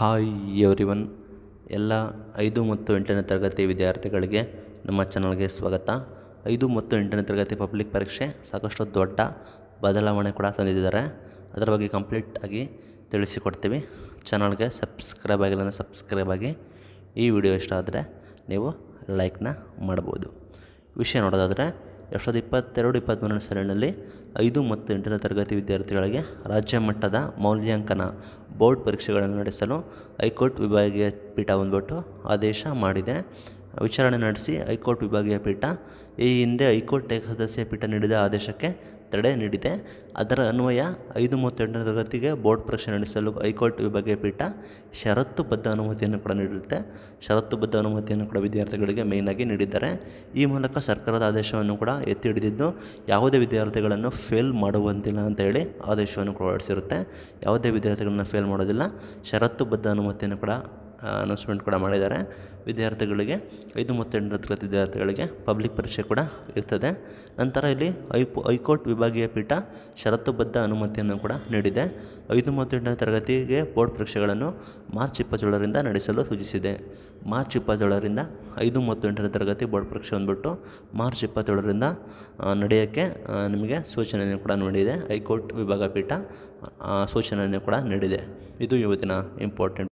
hi one ಎಲ್ಲ ಐದು ಮತ್ತು ಎಂಟನೇ ತರಗತಿ ವಿದ್ಯಾರ್ಥಿಗಳಿಗೆ ನಮ್ಮ ಚಾನಲ್ಗೆ ಸ್ವಾಗತ ಐದು ಮತ್ತು ಎಂಟನೇ ತರಗತಿ ಪಬ್ಲಿಕ್ ಪರೀಕ್ಷೆ ಸಾಕಷ್ಟು ದೊಡ್ಡ ಬದಲಾವಣೆ ಕೂಡ ತಂದಿದ್ದಾರೆ ಅದರ ಬಗ್ಗೆ ಕಂಪ್ಲೀಟ್ ಆಗಿ ತಿಳಿಸಿಕೊಡ್ತೀವಿ ಚಾನಲ್ಗೆ ಸಬ್ಸ್ಕ್ರೈಬ್ ಆಗಿಲ್ಲ ಸಬ್ಸ್ಕ್ರೈಬ್ ಆಗಿ ಈ ವಿಡಿಯೋ ಇಷ್ಟ ಆದರೆ ನೀವು ಲೈಕ್ನ ಮಾಡ್ಬೋದು ವಿಷಯ ನೋಡೋದಾದರೆ ಎರಡು ಸಾವಿರದ ಇಪ್ಪತ್ತೆರಡು ಇಪ್ಪತ್ತ್ಮೂರನೇ ಸಾಲಿನಲ್ಲಿ ಐದು ಮತ್ತು ಎಂಟನೇ ತರಗತಿ ವಿದ್ಯಾರ್ಥಿಗಳಿಗೆ ರಾಜ್ಯ ಮಟ್ಟದ ಮೌಲ್ಯಾಂಕನ ಬೋರ್ಡ್ ಪರೀಕ್ಷೆಗಳನ್ನು ನಡೆಸಲು ಹೈಕೋರ್ಟ್ ವಿಭಾಗೀಯ ಪೀಠ ಬಂದ್ಬಿಟ್ಟು ಆದೇಶ ಮಾಡಿದೆ ವಿಚಾರಣೆ ನಡೆಸಿ ಹೈಕೋರ್ಟ್ ವಿಭಾಗೀಯ ಪೀಠ ಈ ಹಿಂದೆ ಹೈಕೋರ್ಟ್ ಏಕಸದಸ್ಯ ಪೀಠ ನೀಡಿದ ಆದೇಶಕ್ಕೆ ತಡೆ ನೀಡಿದೆ ಅದರ ಅನ್ವಯ ಐದು ಮೂವತ್ತೆಂಟನೇ ತರಗತಿಗೆ ಬೋರ್ಡ್ ಪರೀಕ್ಷೆ ನಡೆಸಲು ಹೈಕೋರ್ಟ್ ವಿಭಾಗೀಯ ಪೀಠ ಷರತ್ತುಬದ್ಧ ಅನುಮತಿಯನ್ನು ಕೂಡ ನೀಡಿರುತ್ತೆ ಷರತ್ತುಬದ್ಧ ಅನುಮತಿಯನ್ನು ಕೂಡ ವಿದ್ಯಾರ್ಥಿಗಳಿಗೆ ಮೇಯ್ನಾಗಿ ನೀಡಿದ್ದಾರೆ ಈ ಮೂಲಕ ಸರ್ಕಾರದ ಆದೇಶವನ್ನು ಕೂಡ ಎತ್ತಿ ಹಿಡಿದಿದ್ದು ಯಾವುದೇ ವಿದ್ಯಾರ್ಥಿಗಳನ್ನು ಫೇಲ್ ಮಾಡುವಂತಿಲ್ಲ ಅಂತ ಹೇಳಿ ಆದೇಶವನ್ನು ಕೂಡ ಹೊರಡಿಸಿರುತ್ತೆ ಯಾವುದೇ ವಿದ್ಯಾರ್ಥಿಗಳನ್ನು ಫೇಲ್ ಮಾಡೋದಿಲ್ಲ ಷರತ್ತುಬದ್ಧ ಅನುಮತಿಯನ್ನು ಕೂಡ ಅನೌನ್ಸ್ಮೆಂಟ್ ಕೂಡ ಮಾಡಿದ್ದಾರೆ ವಿದ್ಯಾರ್ಥಿಗಳಿಗೆ ಐದು ಮತ್ತು ತರಗತಿ ವಿದ್ಯಾರ್ಥಿಗಳಿಗೆ ಪಬ್ಲಿಕ್ ಪರೀಕ್ಷೆ ಕೂಡ ಇರ್ತದೆ ನಂತರ ಇಲ್ಲಿ ಹೈಕೋರ್ಟ್ ವಿಭಾಗೀಯ ಪೀಠ ಷರತ್ತುಬದ್ಧ ಅನುಮತಿಯನ್ನು ಕೂಡ ನೀಡಿದೆ ಐದು ಮೂವತ್ತೆಂಟನೇ ತರಗತಿಗೆ ಬೋರ್ಡ್ ಪರೀಕ್ಷೆಗಳನ್ನು ಮಾರ್ಚ್ ಇಪ್ಪತ್ತೇಳರಿಂದ ನಡೆಸಲು ಸೂಚಿಸಿದೆ ಮಾರ್ಚ್ ಇಪ್ಪತ್ತೇಳರಿಂದ ಐದು ಮೂವತ್ತೆಂಟನೇ ತರಗತಿ ಬೋರ್ಡ್ ಪರೀಕ್ಷೆ ಬಂದುಬಿಟ್ಟು ಮಾರ್ಚ್ ಇಪ್ಪತ್ತೇಳರಿಂದ ನಡೆಯೋಕ್ಕೆ ನಿಮಗೆ ಸೂಚನೆಯನ್ನು ಕೂಡ ನೀಡಿದೆ ಹೈಕೋರ್ಟ್ ವಿಭಾಗ ಪೀಠ ಸೂಚನೆಯನ್ನು ಕೂಡ ನೀಡಿದೆ ಇದು ಇವತ್ತಿನ ಇಂಪಾರ್ಟೆಂಟ್